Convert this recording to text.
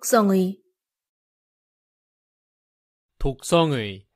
독성의 독성의